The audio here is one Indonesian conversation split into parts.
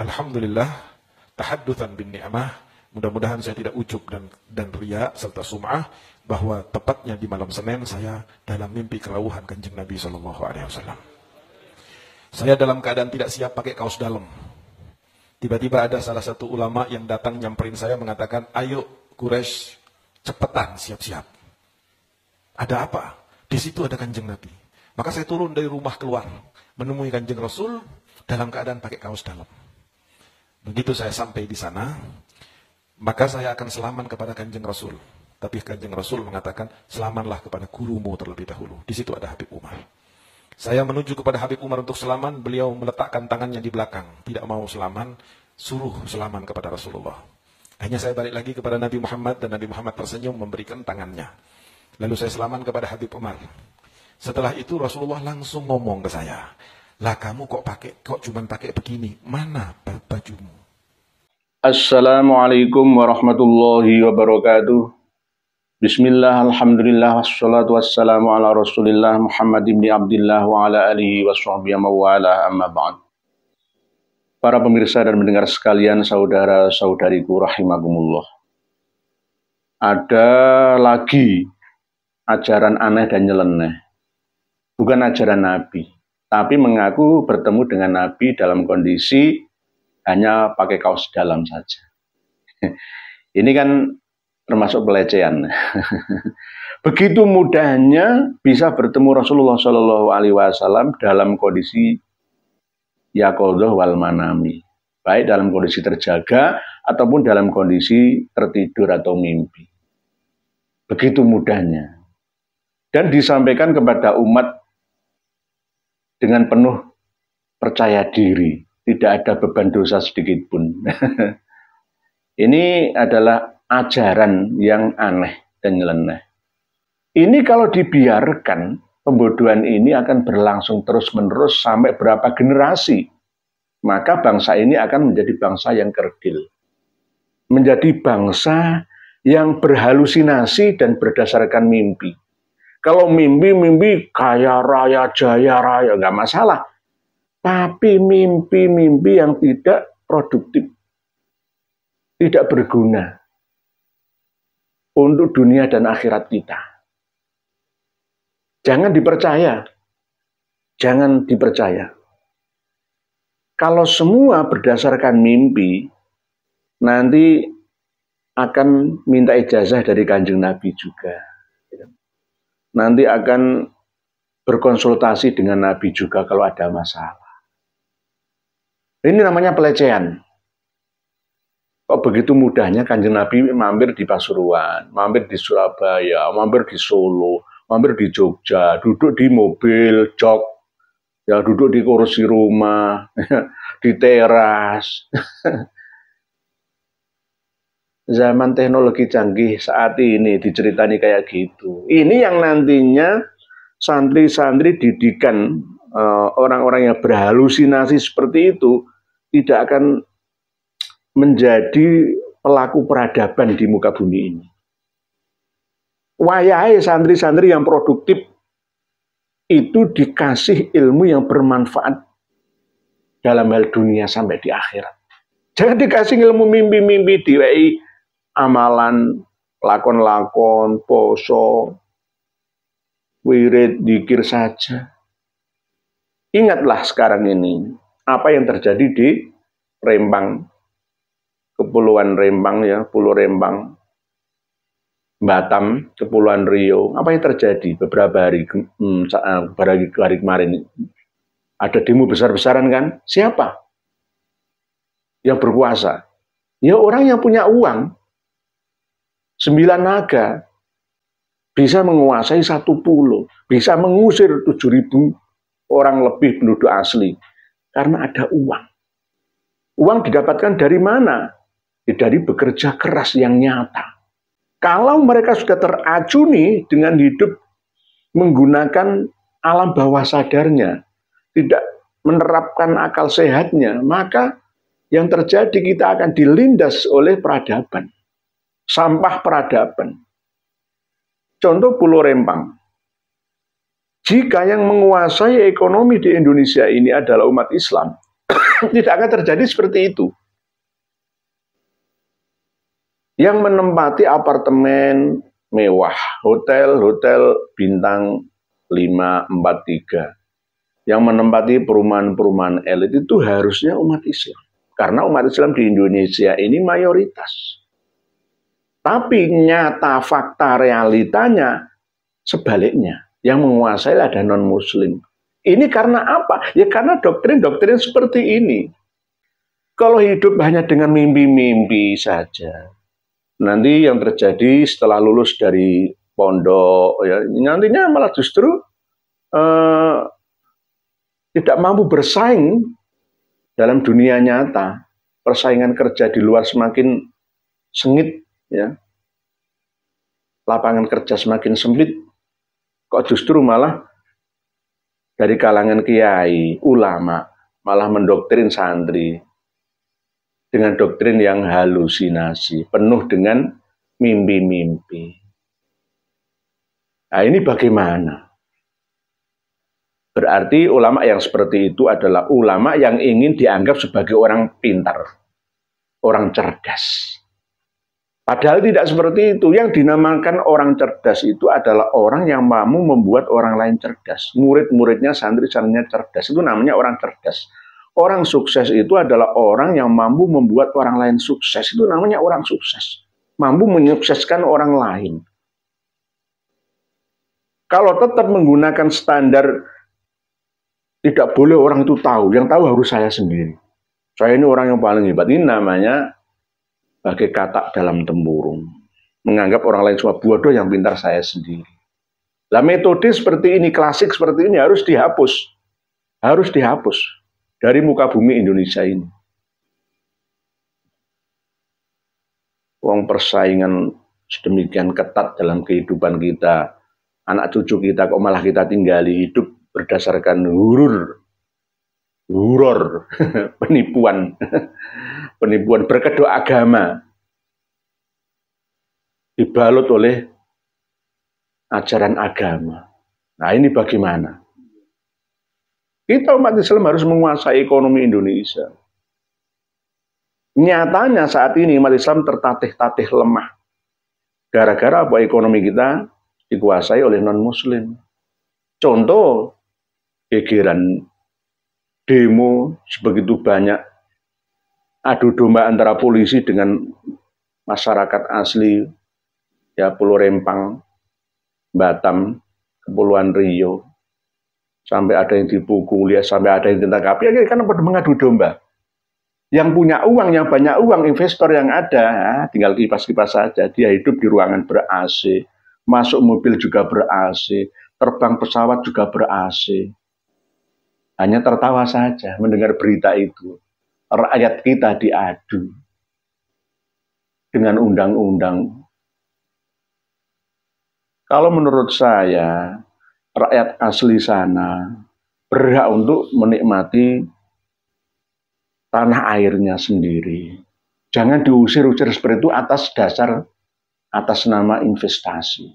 Alhamdulillah tahaddutan bin ni'mah Mudah-mudahan saya tidak ujub dan dan ria serta sum'ah bahwa tepatnya di malam Senin saya dalam mimpi kelauhan Kanjeng Nabi Shallallahu alaihi wasallam. Saya dalam keadaan tidak siap pakai kaos dalam. Tiba-tiba ada salah satu ulama yang datang nyamperin saya mengatakan, "Ayo Quresh cepetan siap-siap." Ada apa? Di situ ada Kanjeng Nabi. Maka saya turun dari rumah keluar, menemui Kanjeng Rasul dalam keadaan pakai kaos dalam. Begitu saya sampai di sana, maka saya akan selaman kepada kanjeng Rasul. Tapi kanjeng Rasul mengatakan, selamanlah kepada gurumu terlebih dahulu. Di situ ada Habib Umar. Saya menuju kepada Habib Umar untuk selaman, beliau meletakkan tangannya di belakang. Tidak mau selaman, suruh selaman kepada Rasulullah. Hanya saya balik lagi kepada Nabi Muhammad dan Nabi Muhammad tersenyum memberikan tangannya. Lalu saya selaman kepada Habib Umar. Setelah itu Rasulullah langsung ngomong ke saya. Lah kamu kok pakai kok cuman pakai begini? Mana bajumu? Assalamualaikum warahmatullahi wabarakatuh. Bismillah, alhamdulillah, wassalatu wassalamu ala rasulillah Muhammad ibn Abdullah wa ala alihi wa sahbihi wa amma ba'd. Para pemirsa dan mendengar sekalian, saudara-saudariku rahimakumullah. Ada lagi ajaran aneh dan nyeleneh. Bukan ajaran Nabi, tapi mengaku bertemu dengan Nabi dalam kondisi hanya pakai kaos dalam saja. Ini kan termasuk pelecehan. Begitu mudahnya bisa bertemu Rasulullah Shallallahu Alaihi Wasallam dalam kondisi yakoldoh wal manami, baik dalam kondisi terjaga ataupun dalam kondisi tertidur atau mimpi. Begitu mudahnya. Dan disampaikan kepada umat dengan penuh percaya diri, tidak ada beban dosa sedikit pun. Ini adalah ajaran yang aneh dan nyeleneh. Ini kalau dibiarkan, pembodohan ini akan berlangsung terus-menerus sampai berapa generasi. Maka bangsa ini akan menjadi bangsa yang kerdil. Menjadi bangsa yang berhalusinasi dan berdasarkan mimpi. Kalau mimpi-mimpi kaya raya jaya raya nggak masalah. Tapi mimpi-mimpi yang tidak produktif, tidak berguna untuk dunia dan akhirat kita. Jangan dipercaya. Jangan dipercaya. Kalau semua berdasarkan mimpi, nanti akan minta ijazah dari kanjeng Nabi juga nanti akan berkonsultasi dengan Nabi juga kalau ada masalah. Ini namanya pelecehan. Kok begitu mudahnya kanjeng Nabi mampir di Pasuruan, mampir di Surabaya, mampir di Solo, mampir di Jogja, duduk di mobil, jok, ya duduk di kursi rumah, di teras, zaman teknologi canggih saat ini diceritani kayak gitu. Ini yang nantinya santri-santri didikan eh, orang-orang yang berhalusinasi seperti itu tidak akan menjadi pelaku peradaban di muka bumi ini. Wayai santri-santri yang produktif itu dikasih ilmu yang bermanfaat dalam hal dunia sampai di akhirat. Jangan dikasih ilmu mimpi-mimpi di WI amalan lakon-lakon poso wirid dikir saja ingatlah sekarang ini apa yang terjadi di Rembang kepulauan Rembang ya pulau Rembang Batam, Kepulauan Rio, apa yang terjadi beberapa hari hmm, eh, beberapa hari kemarin? Ada demo besar-besaran kan? Siapa yang berkuasa? Ya orang yang punya uang. Sembilan naga bisa menguasai satu pulau, bisa mengusir tujuh ribu orang lebih penduduk asli. Karena ada uang. Uang didapatkan dari mana? Ya, dari bekerja keras yang nyata. Kalau mereka sudah teracuni dengan hidup menggunakan alam bawah sadarnya, tidak menerapkan akal sehatnya, maka yang terjadi kita akan dilindas oleh peradaban sampah peradaban. Contoh Pulau Rempang. Jika yang menguasai ekonomi di Indonesia ini adalah umat Islam, tidak akan terjadi seperti itu. Yang menempati apartemen mewah, hotel-hotel bintang 543, yang menempati perumahan-perumahan elit itu harusnya umat Islam. Karena umat Islam di Indonesia ini mayoritas. Tapi nyata fakta realitanya sebaliknya. Yang menguasai ada non-muslim. Ini karena apa? Ya karena doktrin-doktrin seperti ini. Kalau hidup hanya dengan mimpi-mimpi saja. Nanti yang terjadi setelah lulus dari pondok, ya, nantinya malah justru eh, tidak mampu bersaing dalam dunia nyata. Persaingan kerja di luar semakin sengit ya lapangan kerja semakin sempit, kok justru malah dari kalangan kiai, ulama, malah mendoktrin santri dengan doktrin yang halusinasi, penuh dengan mimpi-mimpi. Nah ini bagaimana? Berarti ulama yang seperti itu adalah ulama yang ingin dianggap sebagai orang pintar, orang cerdas. Padahal tidak seperti itu. Yang dinamakan orang cerdas itu adalah orang yang mampu membuat orang lain cerdas. Murid-muridnya, santri-santrinya cerdas. Itu namanya orang cerdas. Orang sukses itu adalah orang yang mampu membuat orang lain sukses. Itu namanya orang sukses. Mampu menyukseskan orang lain. Kalau tetap menggunakan standar tidak boleh orang itu tahu, yang tahu harus saya sendiri. Saya ini orang yang paling hebat. Ini namanya bagai katak dalam tempurung. Menganggap orang lain semua bodoh yang pintar saya sendiri. Lah metode seperti ini, klasik seperti ini harus dihapus. Harus dihapus dari muka bumi Indonesia ini. Uang persaingan sedemikian ketat dalam kehidupan kita. Anak cucu kita kok malah kita tinggali hidup berdasarkan hurur huror, penipuan, penipuan berkedok agama dibalut oleh ajaran agama. Nah ini bagaimana? Kita umat Islam harus menguasai ekonomi Indonesia. Nyatanya saat ini umat Islam tertatih-tatih lemah. Gara-gara apa ekonomi kita dikuasai oleh non-muslim. Contoh, gegeran demo sebegitu banyak adu domba antara polisi dengan masyarakat asli ya Pulau Rempang, Batam, Kepulauan Rio, sampai ada yang dipukul, ya sampai ada yang ditangkap. Ya karena pada mengadu domba. Yang punya uang, yang banyak uang, investor yang ada, tinggal kipas-kipas saja. Dia hidup di ruangan ber-AC, masuk mobil juga ber-AC, terbang pesawat juga ber-AC hanya tertawa saja mendengar berita itu. Rakyat kita diadu dengan undang-undang. Kalau menurut saya, rakyat asli sana berhak untuk menikmati tanah airnya sendiri. Jangan diusir-usir seperti itu atas dasar, atas nama investasi.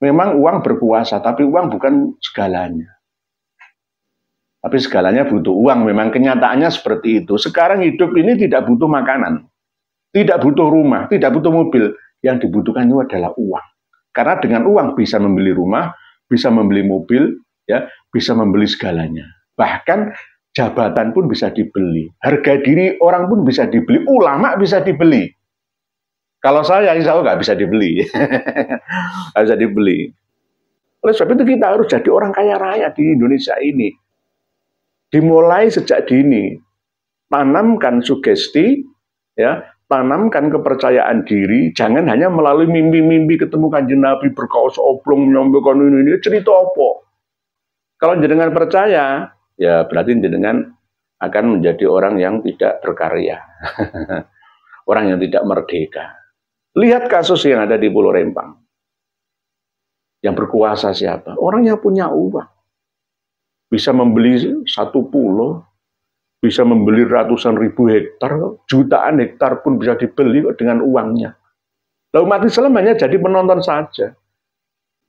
Memang uang berkuasa, tapi uang bukan segalanya tapi segalanya butuh uang, memang kenyataannya seperti itu. Sekarang hidup ini tidak butuh makanan, tidak butuh rumah, tidak butuh mobil. Yang dibutuhkan itu adalah uang. Karena dengan uang bisa membeli rumah, bisa membeli mobil, ya, bisa membeli segalanya. Bahkan jabatan pun bisa dibeli, harga diri orang pun bisa dibeli, ulama bisa dibeli. Kalau saya, insya Allah nggak bisa dibeli. nggak bisa dibeli. Oleh sebab itu kita harus jadi orang kaya raya di Indonesia ini dimulai sejak dini. Tanamkan sugesti, ya, tanamkan kepercayaan diri, jangan hanya melalui mimpi-mimpi ketemu kanjeng Nabi berkaos oblong menyampaikan ini, ini cerita apa? Kalau jenengan percaya, ya berarti jenengan akan menjadi orang yang tidak berkarya. orang yang tidak merdeka. Lihat kasus yang ada di Pulau Rempang. Yang berkuasa siapa? Orang yang punya uang bisa membeli satu pulau, bisa membeli ratusan ribu hektar, jutaan hektar pun bisa dibeli dengan uangnya. Lalu mati Islam hanya jadi penonton saja.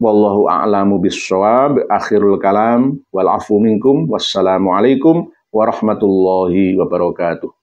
Wallahu a'lamu bisawab, Akhirul kalam wal afu minkum. Wassalamualaikum warahmatullahi wabarakatuh.